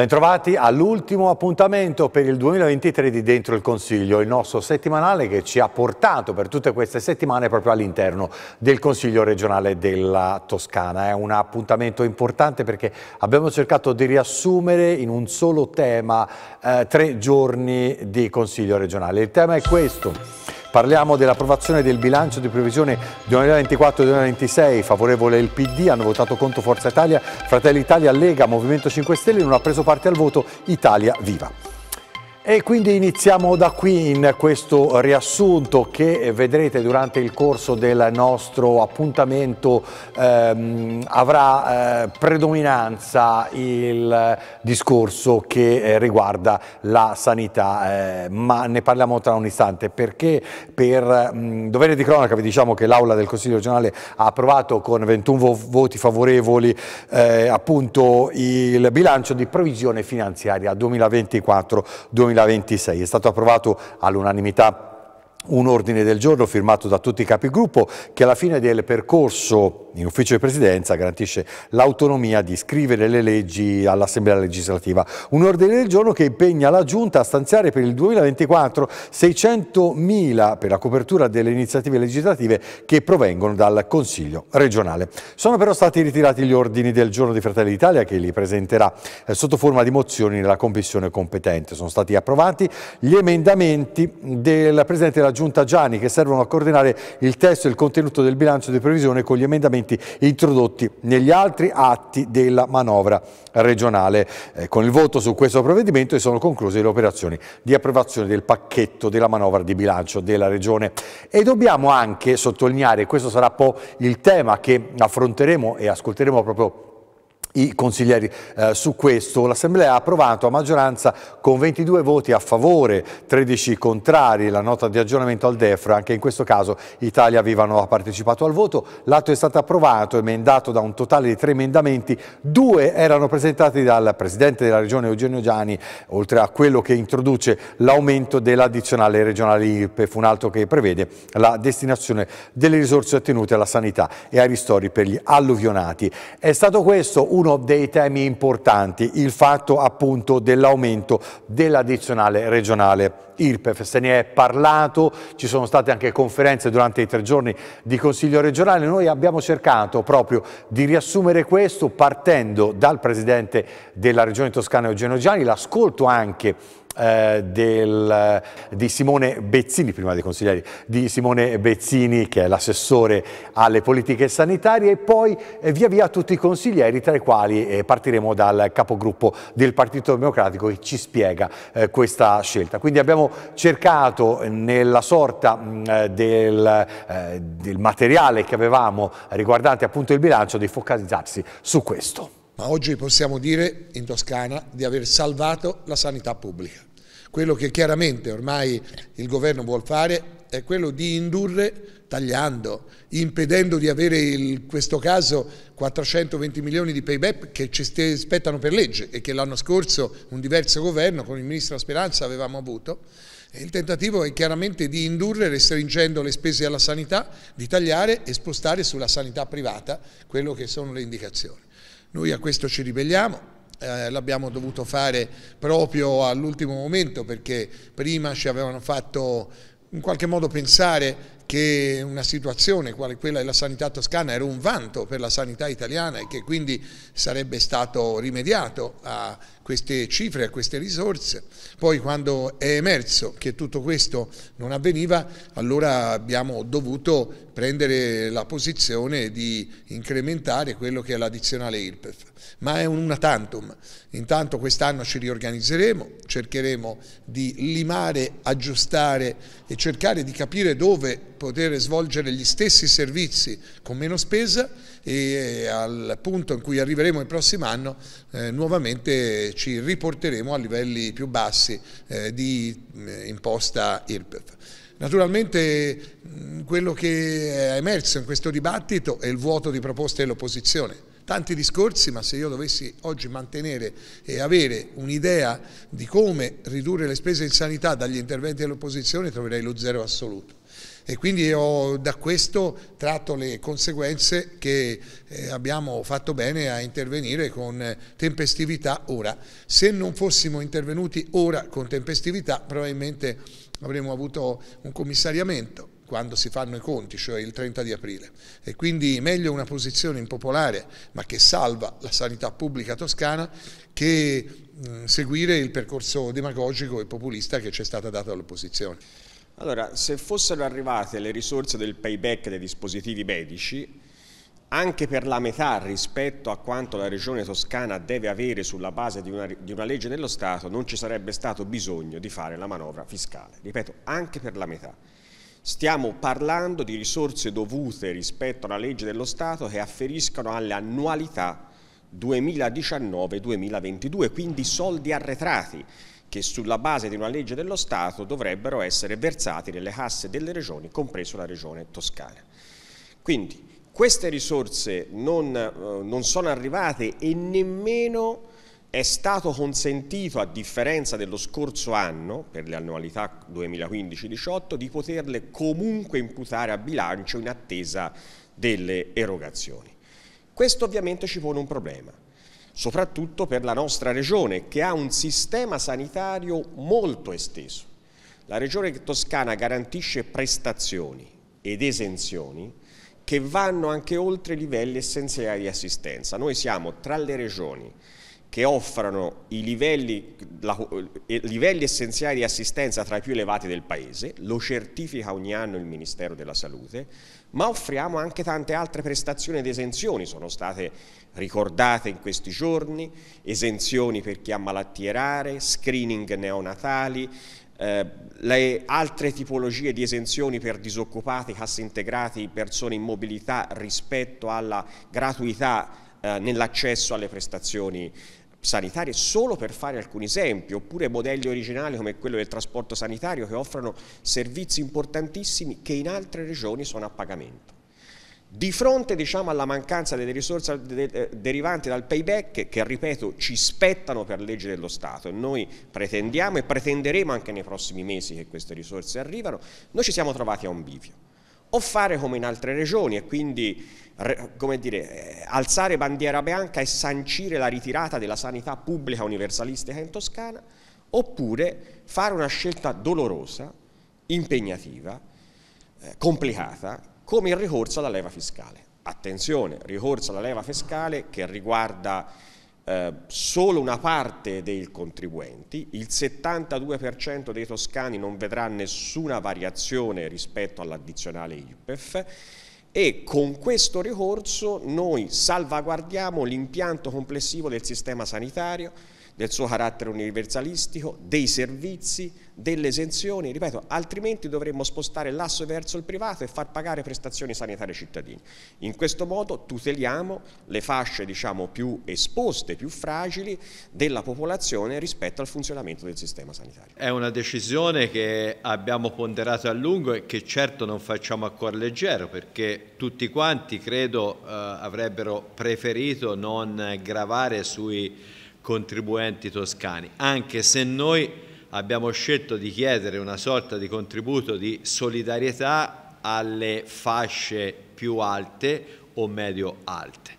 Bentrovati all'ultimo appuntamento per il 2023 di Dentro il Consiglio, il nostro settimanale che ci ha portato per tutte queste settimane proprio all'interno del Consiglio regionale della Toscana. È un appuntamento importante perché abbiamo cercato di riassumere in un solo tema eh, tre giorni di Consiglio regionale. Il tema è questo. Parliamo dell'approvazione del bilancio di previsione 2024-2026, favorevole il PD, hanno votato contro Forza Italia, Fratelli Italia, Lega, Movimento 5 Stelle, non ha preso parte al voto Italia Viva. E quindi iniziamo da qui in questo riassunto che vedrete durante il corso del nostro appuntamento ehm, avrà eh, predominanza il discorso che eh, riguarda la sanità, eh, ma ne parliamo tra un istante perché per mh, mm, dovere di cronaca vi diciamo che l'Aula del Consiglio regionale ha approvato con 21 voti favorevoli eh, appunto il bilancio di previsione finanziaria 2024-2025. 2026. È stato approvato all'unanimità un ordine del giorno firmato da tutti i capigruppo che alla fine del percorso in ufficio di presidenza garantisce l'autonomia di scrivere le leggi all'Assemblea legislativa. Un ordine del giorno che impegna la Giunta a stanziare per il 2024 600.000 per la copertura delle iniziative legislative che provengono dal Consiglio regionale. Sono però stati ritirati gli ordini del giorno di Fratelli d'Italia che li presenterà eh, sotto forma di mozioni nella Commissione competente. Sono stati approvati gli emendamenti del Presidente della della Giunta Gianni che servono a coordinare il testo e il contenuto del bilancio di previsione con gli emendamenti introdotti negli altri atti della manovra regionale. Eh, con il voto su questo provvedimento sono concluse le operazioni di approvazione del pacchetto della manovra di bilancio della Regione. E dobbiamo anche sottolineare, questo sarà poi il tema che affronteremo e ascolteremo proprio i consiglieri eh, su questo. L'Assemblea ha approvato a maggioranza con 22 voti a favore, 13 contrari, la nota di aggiornamento al DEFRA, anche in questo caso Italia Viva non ha partecipato al voto, l'atto è stato approvato, emendato da un totale di tre emendamenti, due erano presentati dal Presidente della Regione Eugenio Giani, oltre a quello che introduce l'aumento dell'addizionale regionale IRPEF, un altro che prevede la destinazione delle risorse ottenute alla sanità e ai ristori per gli alluvionati. È stato questo un uno dei temi importanti, il fatto appunto dell'aumento dell'addizionale regionale IRPEF. Se ne è parlato, ci sono state anche conferenze durante i tre giorni di Consiglio regionale. Noi abbiamo cercato proprio di riassumere questo partendo dal Presidente della Regione Toscana Eugenio Gianni, l'ascolto anche eh, del, di Simone Bezzini, prima dei consiglieri, di Simone Bezzini che è l'assessore alle politiche sanitarie e poi eh, via via tutti i consiglieri tra i quali eh, partiremo dal capogruppo del Partito Democratico che ci spiega questa scelta. Quindi abbiamo cercato nella sorta mm, del, del materiale che avevamo riguardante appunto il bilancio di focalizzarsi su questo. Ma oggi possiamo dire in Toscana di aver salvato la sanità pubblica. Quello che chiaramente ormai il governo vuole fare è quello di indurre tagliando, impedendo di avere in questo caso 420 milioni di payback che ci spettano per legge e che l'anno scorso un diverso governo con il ministro Speranza avevamo avuto. il tentativo è chiaramente di indurre, restringendo le spese alla sanità, di tagliare e spostare sulla sanità privata quello che sono le indicazioni. Noi a questo ci ribelliamo, eh, l'abbiamo dovuto fare proprio all'ultimo momento perché prima ci avevano fatto in qualche modo pensare che una situazione quale quella della sanità toscana era un vanto per la sanità italiana e che quindi sarebbe stato rimediato a queste cifre, a queste risorse. Poi quando è emerso che tutto questo non avveniva, allora abbiamo dovuto prendere la posizione di incrementare quello che è l'addizionale IRPEF. Ma è un una tantum. Intanto quest'anno ci riorganizzeremo, cercheremo di limare, aggiustare e cercare di capire dove poter svolgere gli stessi servizi con meno spesa e eh, al punto in cui arriveremo il prossimo anno eh, nuovamente ci riporteremo a livelli più bassi eh, di eh, imposta IRPEF. Naturalmente mm, quello che è emerso in questo dibattito è il vuoto di proposte dell'opposizione tanti discorsi, ma se io dovessi oggi mantenere e avere un'idea di come ridurre le spese in sanità dagli interventi dell'opposizione troverei lo zero assoluto e quindi ho da questo tratto le conseguenze che eh, abbiamo fatto bene a intervenire con tempestività ora. Se non fossimo intervenuti ora con tempestività probabilmente avremmo avuto un commissariamento quando si fanno i conti, cioè il 30 di aprile. E quindi meglio una posizione impopolare, ma che salva la sanità pubblica toscana, che mm, seguire il percorso demagogico e populista che ci è stato dato dall'opposizione. Allora, se fossero arrivate le risorse del payback dei dispositivi medici, anche per la metà rispetto a quanto la Regione Toscana deve avere sulla base di una, di una, legge dello Stato, non ci sarebbe stato bisogno di fare la manovra fiscale. Ripeto, anche per la metà. Stiamo parlando di risorse dovute rispetto alla legge dello Stato che afferiscono alle annualità 2019-2022, quindi soldi arretrati che sulla base di una legge dello Stato dovrebbero essere versati nelle casse delle regioni, compreso la regione toscana. Quindi queste risorse non, eh, non sono arrivate e nemmeno è stato consentito, a differenza dello scorso anno, per le annualità 2015-18, di poterle comunque imputare a bilancio in attesa delle erogazioni. Questo ovviamente ci pone un problema, soprattutto per la nostra regione che ha un sistema sanitario molto esteso. La regione toscana garantisce prestazioni ed esenzioni che vanno anche oltre i livelli essenziali di assistenza. Noi siamo tra le regioni che offrono i livelli, la, eh, livelli, essenziali di assistenza tra i più elevati del Paese, lo certifica ogni anno il Ministero della Salute, ma offriamo anche tante altre prestazioni ed esenzioni, sono state ricordate in questi giorni, esenzioni per chi ha malattie rare, screening neonatali, eh, le altre tipologie di esenzioni per disoccupati, cassi integrati, persone in mobilità rispetto alla gratuità eh, nell'accesso alle prestazioni sanitarie solo per fare alcuni esempi, oppure modelli originali come quello del trasporto sanitario che offrono servizi importantissimi che in altre regioni sono a pagamento. Di fronte diciamo, alla mancanza delle risorse eh, derivanti dal payback, che ripeto ci spettano per legge dello Stato e noi pretendiamo e pretenderemo anche nei prossimi mesi che queste risorse arrivano, noi ci siamo trovati a un bivio. O fare come in altre regioni e quindi dire, eh, alzare bandiera bianca e sancire la ritirata della sanità pubblica universalistica in Toscana, oppure fare una scelta dolorosa, impegnativa, eh, complicata come il ricorso alla leva fiscale. Attenzione, ricorso alla leva fiscale che riguarda eh, solo una parte dei contribuenti, il 72% dei toscani non vedrà nessuna variazione rispetto all'addizionale IPEF e con questo ricorso noi salvaguardiamo l'impianto complessivo del sistema sanitario, del suo carattere universalistico, dei servizi, delle esenzioni, ripeto, altrimenti dovremmo spostare l'asso verso il privato e far pagare prestazioni sanitarie ai cittadini. In questo modo tuteliamo le fasce diciamo, più esposte, più fragili della popolazione rispetto al funzionamento del sistema sanitario. È una decisione che abbiamo ponderato a lungo e che certo non facciamo a cuore leggero perché tutti quanti credo eh, avrebbero preferito non gravare sui contribuenti toscani, anche se noi abbiamo scelto di chiedere una sorta di contributo di solidarietà alle fasce più alte o medio alte.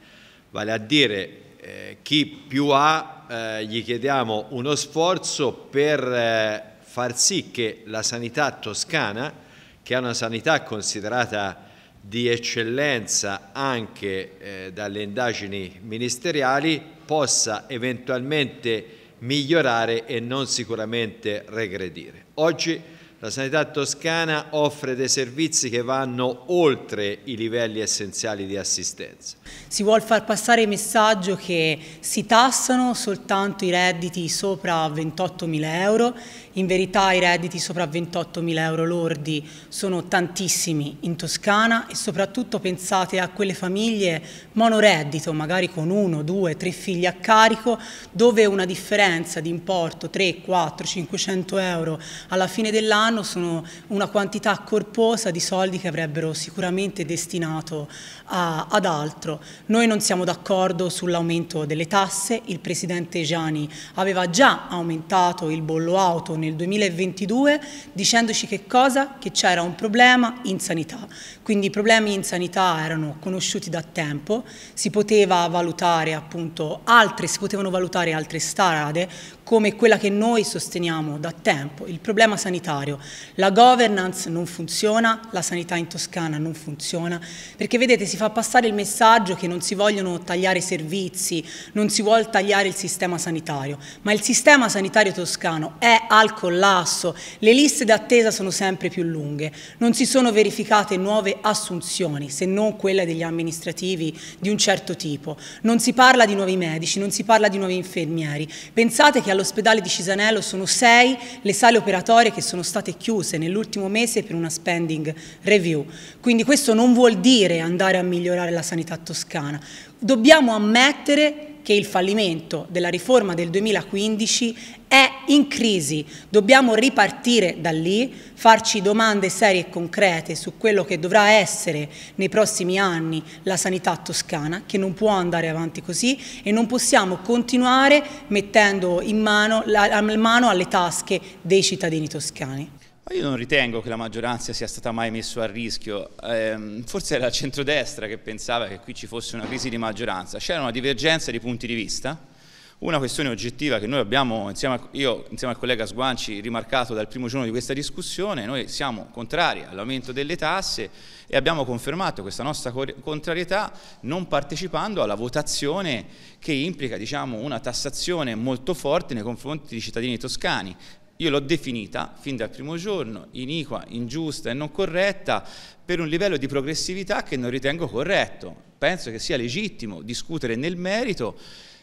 Vale a dire eh, chi più ha eh, gli chiediamo uno sforzo per eh, far sì che la sanità toscana, che è una sanità considerata di eccellenza anche eh, dalle indagini ministeriali, possa eventualmente migliorare e non sicuramente regredire. Oggi la sanità toscana offre dei servizi che vanno oltre i livelli essenziali di assistenza. Si vuole far passare il messaggio che si tassano soltanto i redditi sopra 28.000 euro, in verità i redditi sopra 28.000 euro lordi sono tantissimi in Toscana e soprattutto pensate a quelle famiglie monoreddito, magari con uno, due, tre figli a carico, dove una differenza di importo 3, 4, 500 euro alla fine dell'anno anno sono una quantità corposa di soldi che avrebbero sicuramente destinato a, ad altro. Noi non siamo d'accordo sull'aumento delle tasse, il Presidente Gianni aveva già aumentato il bollo auto nel 2022 dicendoci che cosa? Che c'era un problema in sanità. Quindi i problemi in sanità erano conosciuti da tempo, si poteva valutare appunto altre, si potevano valutare altre strade come quella che noi sosteniamo da tempo. Il problema sanitario la governance non funziona, la sanità in Toscana non funziona, perché vedete si fa passare il messaggio che non si vogliono tagliare i servizi, non si vuole tagliare il sistema sanitario, ma il sistema sanitario toscano è al collasso, le liste d'attesa sono sempre più lunghe, non si sono verificate nuove assunzioni, se non quelle degli amministrativi di un certo tipo, non si parla di nuovi medici, non si parla di nuovi infermieri, pensate che all'ospedale di Cisanello sono sei le sale operatorie che sono state state chiuse nell'ultimo mese per una spending review. Quindi questo non vuol dire andare a migliorare la sanità toscana. Dobbiamo ammettere che il fallimento della riforma del 2015 è in crisi. Dobbiamo ripartire da lì, farci domande serie e concrete su quello che dovrà essere nei prossimi anni la sanità toscana, che non può andare avanti così e non possiamo continuare mettendo mano, la, mano alle tasche dei cittadini toscani. Io non ritengo che la maggioranza sia stata mai messa a rischio, eh, forse era il centrodestra che pensava che qui ci fosse una crisi di maggioranza, c'era una divergenza di punti di vista, una questione oggettiva che noi abbiamo, insieme a, io insieme al collega Sguanci, rimarcato dal primo giorno di questa discussione, noi siamo contrari all'aumento delle tasse e abbiamo confermato questa nostra contrarietà non partecipando alla votazione che implica diciamo, una tassazione molto forte nei confronti dei cittadini toscani. Io l'ho definita fin dal primo giorno iniqua, ingiusta e non corretta per un livello di progressività che non ritengo corretto. Penso che sia legittimo discutere nel merito.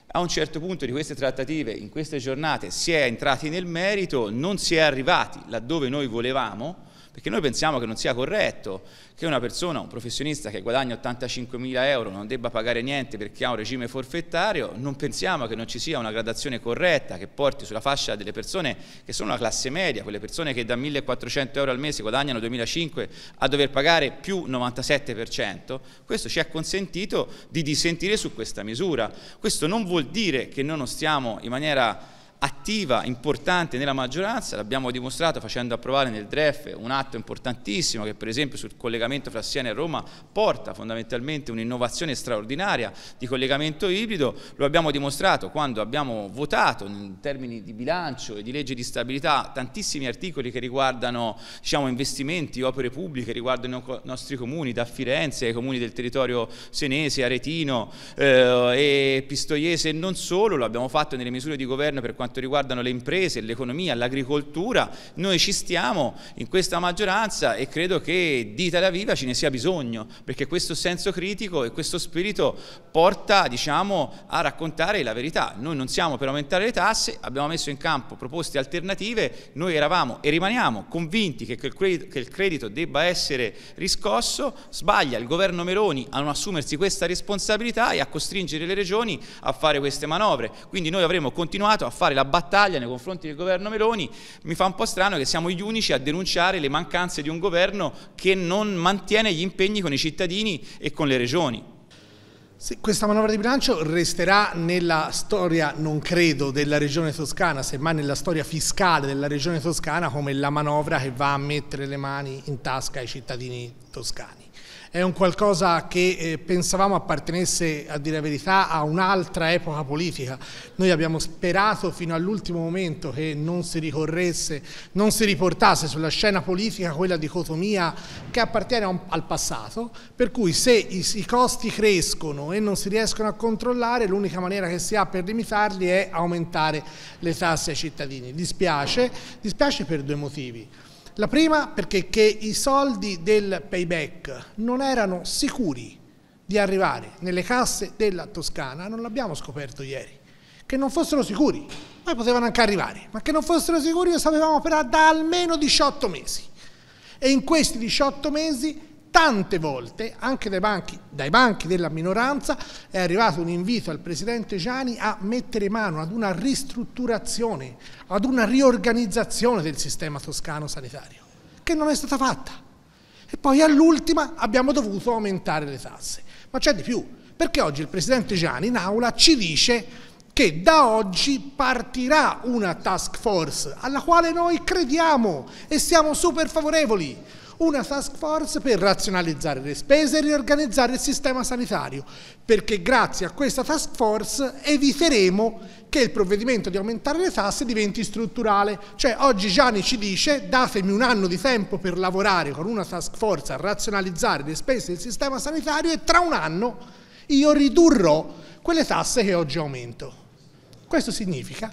A un certo punto di queste trattative, in queste giornate, si è entrati nel merito, non si è arrivati laddove noi volevamo, perché noi pensiamo che non sia corretto che una persona, un professionista che guadagna 85.000 euro non debba pagare niente perché ha un regime forfettario, non pensiamo che non ci sia una gradazione corretta che porti sulla fascia delle persone che sono la classe media, quelle persone che da 1.400 euro al mese guadagnano 2.500 a dover pagare più 97%, questo ci ha consentito di dissentire su questa misura. Questo non vuol dire che noi non stiamo in maniera attiva, importante nella maggioranza, l'abbiamo dimostrato facendo approvare nel DREF un atto importantissimo che per esempio sul collegamento fra Siena e Roma porta fondamentalmente un'innovazione straordinaria di collegamento ibrido, lo abbiamo dimostrato quando abbiamo votato in termini di bilancio e di legge di stabilità tantissimi articoli che riguardano diciamo, investimenti, opere pubbliche, riguardano i nostri comuni, da Firenze ai comuni del territorio senese, aretino eh, e pistoiese e non solo, lo abbiamo fatto nelle misure di governo per quanto quanto riguardano le imprese, l'economia, l'agricoltura, noi ci stiamo in questa maggioranza e credo che di Italia Viva ce ne sia bisogno, perché questo senso critico e questo spirito porta diciamo, a raccontare la verità. Noi non siamo per aumentare le tasse, abbiamo messo in campo proposte alternative, noi eravamo e rimaniamo convinti che il credito debba essere riscosso, sbaglia il governo Meloni a non assumersi questa responsabilità e a costringere le regioni a fare queste manovre. Quindi noi avremmo continuato a fare la battaglia nei confronti del governo Meloni, mi fa un po' strano che siamo gli unici a denunciare le mancanze di un governo che non mantiene gli impegni con i cittadini e con le regioni. Se questa manovra di bilancio resterà nella storia, non credo, della regione toscana, semmai nella storia fiscale della regione toscana come la manovra che va a mettere le mani in tasca ai cittadini toscani è un qualcosa che eh, pensavamo appartenesse, a dire la verità, a un'altra epoca politica. Noi abbiamo sperato fino all'ultimo momento che non si ricorresse, non si riportasse sulla scena politica quella dicotomia che appartiene un, al passato, per cui se i, i costi crescono e non si riescono a controllare, l'unica maniera che si ha per limitarli è aumentare le tasse ai cittadini. Dispiace, dispiace per due motivi. La prima perché che i soldi del payback non erano sicuri di arrivare nelle casse della Toscana, non l'abbiamo scoperto ieri, che non fossero sicuri, poi potevano anche arrivare, ma che non fossero sicuri lo sapevamo però da almeno 18 mesi. E in questi 18 mesi Tante volte, anche dai banchi, dai banchi della minoranza, è arrivato un invito al Presidente Gianni a mettere mano ad una ristrutturazione, ad una riorganizzazione del sistema toscano sanitario, che non è stata fatta. E poi all'ultima abbiamo dovuto aumentare le tasse. Ma c'è di più, perché oggi il Presidente Gianni in aula ci dice che da oggi partirà una task force alla quale noi crediamo e siamo super favorevoli. Una task force per razionalizzare le spese e riorganizzare il sistema sanitario, perché grazie a questa task force eviteremo che il provvedimento di aumentare le tasse diventi strutturale. Cioè oggi Gianni ci dice datemi un anno di tempo per lavorare con una task force a razionalizzare le spese del sistema sanitario e tra un anno io ridurrò quelle tasse che oggi aumento. Questo significa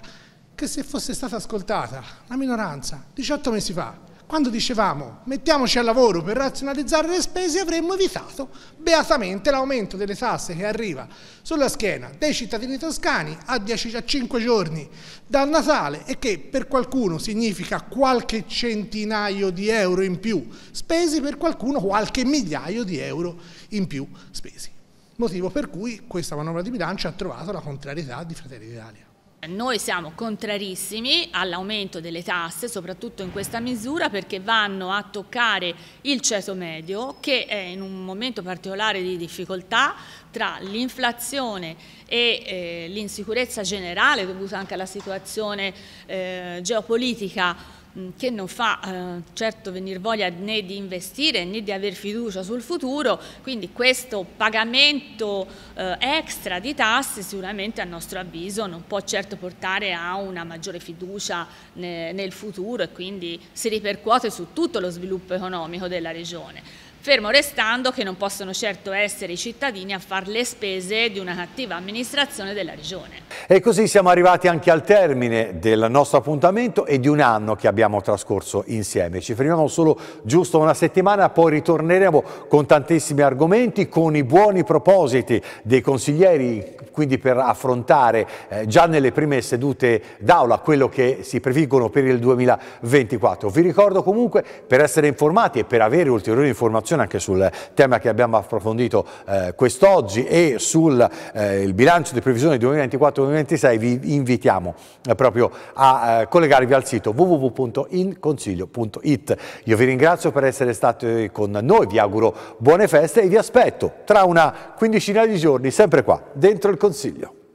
che se fosse stata ascoltata la minoranza 18 mesi fa, quando dicevamo mettiamoci al lavoro per razionalizzare le spese, avremmo evitato beatamente l'aumento delle tasse che arriva sulla schiena dei cittadini toscani a, 10, a 5 giorni dal Natale e che per qualcuno significa qualche centinaio di euro in più spesi, per qualcuno qualche migliaio di euro in più spesi. Motivo per cui questa manovra di bilancio ha trovato la contrarietà di Fratelli d'Italia. Noi siamo contrarissimi all'aumento delle tasse, soprattutto in questa misura, perché vanno a toccare il ceto medio che è in un momento particolare di difficoltà tra l'inflazione e eh, l'insicurezza generale dovuta anche alla situazione eh, geopolitica Mm, che non fa eh, certo venire voglia né di investire né di avere fiducia sul futuro, quindi questo pagamento eh, extra di tasse sicuramente a nostro avviso non può certo portare a una maggiore fiducia ne, nel futuro e quindi si ripercuote su tutto lo sviluppo economico della regione fermo restando che non possono certo essere i cittadini a far le spese di una cattiva amministrazione della regione. E così siamo arrivati anche al termine del nostro appuntamento e di un anno che abbiamo trascorso insieme. Ci fermiamo solo giusto una settimana, poi ritorneremo con tantissimi argomenti, con i buoni propositi dei consiglieri, quindi per affrontare eh, già nelle prime sedute d'aula quello che si prefiggono per il 2024. Vi ricordo comunque, per essere informati e per avere ulteriori informazioni discussione anche sul tema che abbiamo approfondito eh, quest'oggi e sul eh, bilancio di previsione 2024-2026 vi invitiamo eh, proprio a eh, collegarvi al sito www.inconsiglio.it. Io vi ringrazio per essere stati con noi, vi auguro buone feste e vi aspetto tra una quindicina di giorni sempre qua, dentro il Consiglio.